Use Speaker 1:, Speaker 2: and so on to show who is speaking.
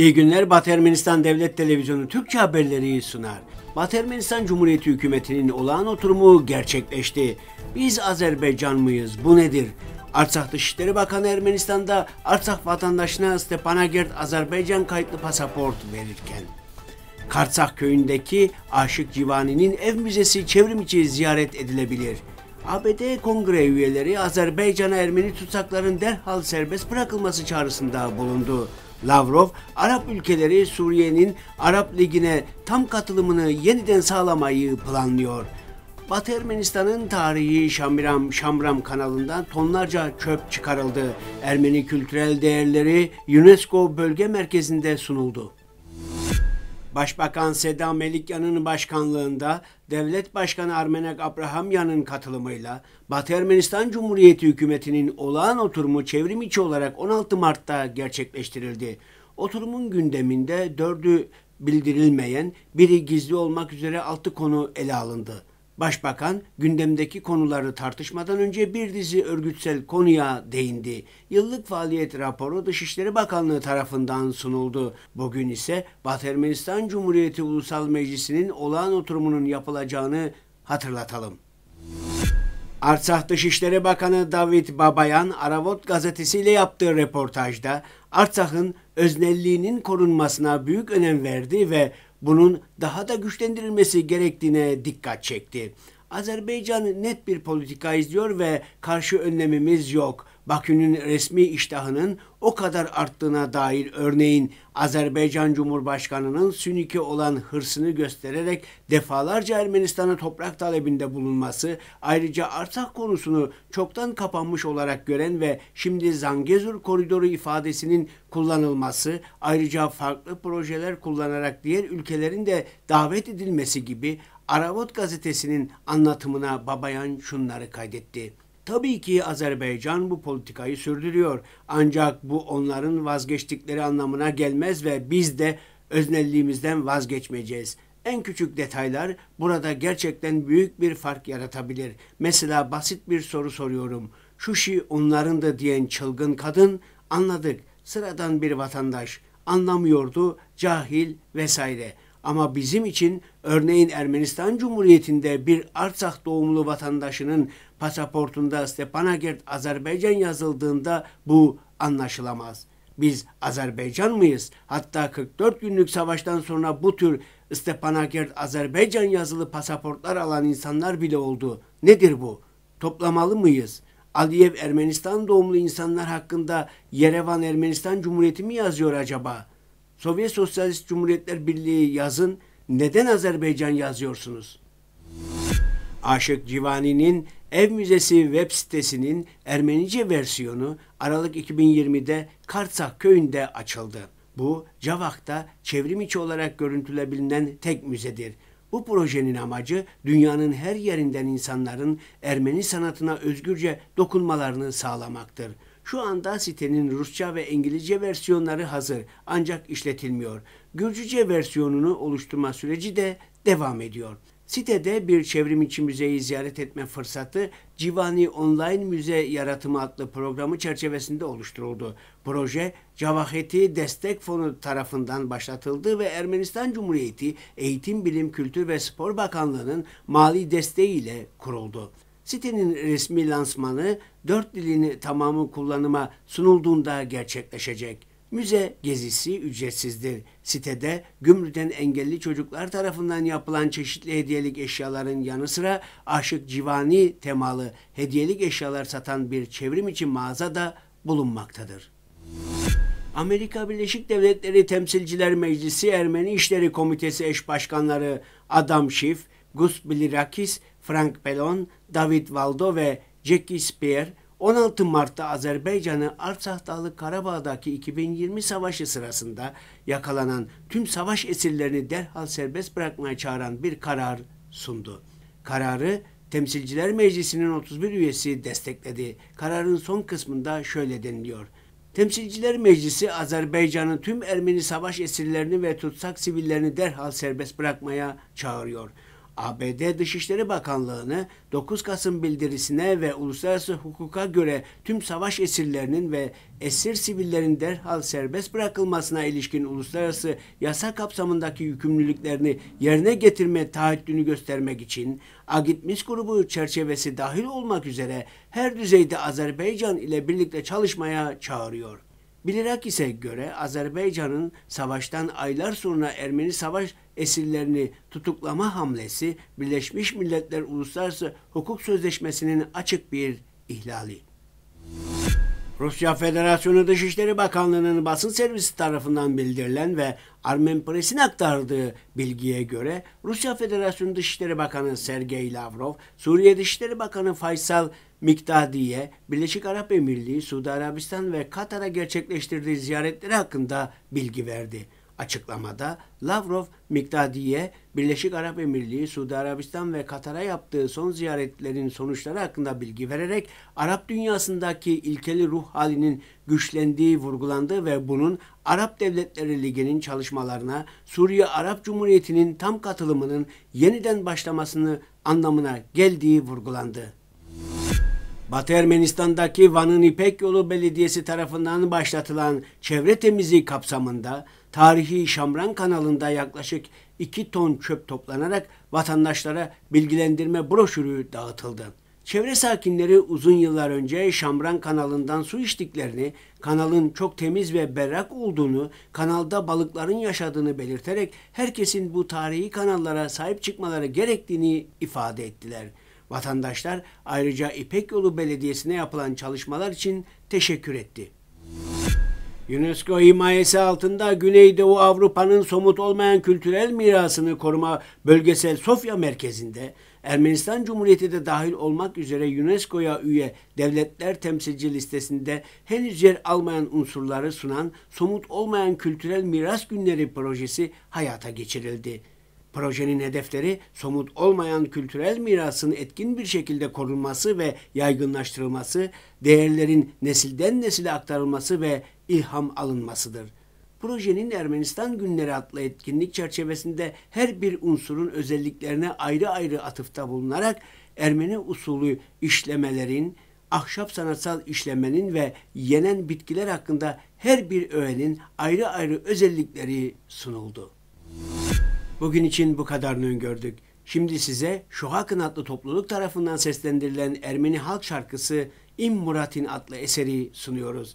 Speaker 1: İyi günler Batı Ermenistan Devlet Televizyonu Türkçe haberleri sunar. Batı Ermenistan Cumhuriyeti hükümetinin olağan oturumu gerçekleşti. Biz Azerbaycan mıyız? Bu nedir? Artsakh Dışişleri Bakanı Ermenistan'da Artsakh vatandaşına Stepanakert Azerbaycan kayıtlı pasaport verirken Kartsak köyündeki Aşık Civani'nin ev müzesi çevrim içi ziyaret edilebilir. ABD kongre üyeleri Azerbaycan'a Ermeni tutsakların derhal serbest bırakılması çağrısında bulundu. Lavrov, Arap ülkeleri Suriye'nin Arap Ligi'ne tam katılımını yeniden sağlamayı planlıyor. Batı Ermenistan'ın tarihi Şamram Şamram kanalından tonlarca çöp çıkarıldı. Ermeni kültürel değerleri UNESCO bölge merkezinde sunuldu. Başbakan Seda Melikyan'ın başkanlığında Devlet Başkanı Armenek Abrahamyan'ın katılımıyla Batı Ermenistan Cumhuriyeti hükümetinin olağan oturumu çevrim içi olarak 16 Mart'ta gerçekleştirildi. Oturumun gündeminde dördü bildirilmeyen, biri gizli olmak üzere altı konu ele alındı. Başbakan gündemdeki konuları tartışmadan önce bir dizi örgütsel konuya değindi. Yıllık faaliyet raporu Dışişleri Bakanlığı tarafından sunuldu. Bugün ise Batı Ermenistan Cumhuriyeti Ulusal Meclisi'nin olağan oturumunun yapılacağını hatırlatalım. Artsakh Dışişleri Bakanı David Babayan, Aravot gazetesiyle yaptığı röportajda Artsakh'ın öznelliğinin korunmasına büyük önem verdi ve bunun daha da güçlendirilmesi gerektiğine dikkat çekti. Azerbaycan net bir politika izliyor ve karşı önlemimiz yok. Bakü'nün resmi iştahının o kadar arttığına dair örneğin Azerbaycan Cumhurbaşkanı'nın Sünike olan hırsını göstererek defalarca Ermenistan'a toprak talebinde bulunması, ayrıca Arsak konusunu çoktan kapanmış olarak gören ve şimdi Zangezur koridoru ifadesinin kullanılması, ayrıca farklı projeler kullanarak diğer ülkelerin de davet edilmesi gibi Aravot gazetesinin anlatımına Babayan şunları kaydetti. Tabii ki Azerbaycan bu politikayı sürdürüyor. Ancak bu onların vazgeçtikleri anlamına gelmez ve biz de öznelliğimizden vazgeçmeyeceğiz. En küçük detaylar burada gerçekten büyük bir fark yaratabilir. Mesela basit bir soru soruyorum. Şuşi onların da diyen çılgın kadın anladık. Sıradan bir vatandaş anlamıyordu, cahil vesaire. Ama bizim için örneğin Ermenistan Cumhuriyeti'nde bir Artsakh doğumlu vatandaşının pasaportunda Stepanakert Azerbaycan yazıldığında bu anlaşılamaz. Biz Azerbaycan mıyız? Hatta 44 günlük savaştan sonra bu tür Stepanakert Azerbaycan yazılı pasaportlar alan insanlar bile oldu. Nedir bu? Toplamalı mıyız? Aliyev Ermenistan doğumlu insanlar hakkında Yerevan Ermenistan Cumhuriyeti mi yazıyor acaba?'' Sovyet Sosyalist Cumhuriyetler Birliği yazın neden Azerbaycan yazıyorsunuz? Aşık Civani'nin Ev Müzesi web sitesinin Ermenice versiyonu Aralık 2020'de Kartsak köyünde açıldı. Bu Cavak'ta çevrim içi olarak görüntülebilinen tek müzedir. Bu projenin amacı dünyanın her yerinden insanların Ermeni sanatına özgürce dokunmalarını sağlamaktır. Şu anda sitenin Rusça ve İngilizce versiyonları hazır ancak işletilmiyor. Gürcüce versiyonunu oluşturma süreci de devam ediyor. Sitede bir çevrim içi müzeyi ziyaret etme fırsatı Civani Online Müze Yaratımı adlı programı çerçevesinde oluşturuldu. Proje Cavaheti Destek Fonu tarafından başlatıldı ve Ermenistan Cumhuriyeti Eğitim, Bilim, Kültür ve Spor Bakanlığı'nın mali desteğiyle kuruldu. Sitenin resmi lansmanı dört dilini tamamı kullanıma sunulduğunda gerçekleşecek. Müze gezisi ücretsizdir. Sitede Gümrüt'ten engelli çocuklar tarafından yapılan çeşitli hediyelik eşyaların yanı sıra Aşık Civani temalı hediyelik eşyalar satan bir çevrim içi mağaza da bulunmaktadır. Amerika Birleşik Devletleri Temsilciler Meclisi Ermeni İşleri Komitesi eş başkanları Adam Schiff, Gus Bilirakis, Frank Pelon, David Valdo ve Jackie Spear 16 Mart'ta Azerbaycan'ı Artsah Dağlı Karabağ'daki 2020 savaşı sırasında yakalanan tüm savaş esirlerini derhal serbest bırakmaya çağıran bir karar sundu. Kararı Temsilciler Meclisi'nin 31 üyesi destekledi. Kararın son kısmında şöyle deniliyor. Temsilciler Meclisi Azerbaycan'ın tüm Ermeni savaş esirlerini ve tutsak sivillerini derhal serbest bırakmaya çağırıyor. ABD Dışişleri Bakanlığı'nı 9 Kasım bildirisine ve uluslararası hukuka göre tüm savaş esirlerinin ve esir sivillerin derhal serbest bırakılmasına ilişkin uluslararası yasa kapsamındaki yükümlülüklerini yerine getirme taahhüdünü göstermek için Agitmis grubu çerçevesi dahil olmak üzere her düzeyde Azerbaycan ile birlikte çalışmaya çağırıyor. Bilirak ise göre Azerbaycan'ın savaştan aylar sonra Ermeni savaş esirlerini tutuklama hamlesi Birleşmiş Milletler Uluslararası Hukuk Sözleşmesi'nin açık bir ihlali. Rusya Federasyonu Dışişleri Bakanlığı'nın basın servisi tarafından bildirilen ve Armen Press'in aktardığı bilgiye göre Rusya Federasyonu Dışişleri Bakanı Sergey Lavrov, Suriye Dışişleri Bakanı Faysal Miktadi'ye Birleşik Arap Emirliği, Suudi Arabistan ve Katar'a gerçekleştirdiği ziyaretleri hakkında bilgi verdi. Açıklamada Lavrov, Miktadi'ye Birleşik Arap Emirliği, Suudi Arabistan ve Katar'a yaptığı son ziyaretlerin sonuçları hakkında bilgi vererek Arap dünyasındaki ilkeli ruh halinin güçlendiği vurgulandı ve bunun Arap Devletleri Ligi'nin çalışmalarına Suriye Arap Cumhuriyeti'nin tam katılımının yeniden başlamasını anlamına geldiği vurgulandı. Batı Ermenistan'daki Van'ın İpek Yolu Belediyesi tarafından başlatılan çevre temizliği kapsamında tarihi Şamran kanalında yaklaşık 2 ton çöp toplanarak vatandaşlara bilgilendirme broşürü dağıtıldı. Çevre sakinleri uzun yıllar önce Şamran kanalından su içtiklerini, kanalın çok temiz ve berrak olduğunu, kanalda balıkların yaşadığını belirterek herkesin bu tarihi kanallara sahip çıkmaları gerektiğini ifade ettiler. Vatandaşlar ayrıca İpek Yolu Belediyesi'ne yapılan çalışmalar için teşekkür etti. UNESCO himayesi altında Güneydoğu Avrupa'nın somut olmayan kültürel mirasını koruma bölgesel Sofya merkezinde Ermenistan Cumhuriyeti de dahil olmak üzere UNESCO'ya üye devletler temsilci listesinde henüz yer almayan unsurları sunan somut olmayan kültürel miras günleri projesi hayata geçirildi. Projenin hedefleri somut olmayan kültürel mirasın etkin bir şekilde korunması ve yaygınlaştırılması, değerlerin nesilden nesile aktarılması ve ilham alınmasıdır. Projenin Ermenistan Günleri adlı etkinlik çerçevesinde her bir unsurun özelliklerine ayrı ayrı atıfta bulunarak Ermeni usulü işlemelerin, ahşap sanatsal işlemenin ve yenen bitkiler hakkında her bir öğenin ayrı ayrı özellikleri sunuldu. Bugün için bu kadarını öngördük. Şimdi size Şuhakın adlı topluluk tarafından seslendirilen Ermeni halk şarkısı İm Muratin adlı eseri sunuyoruz.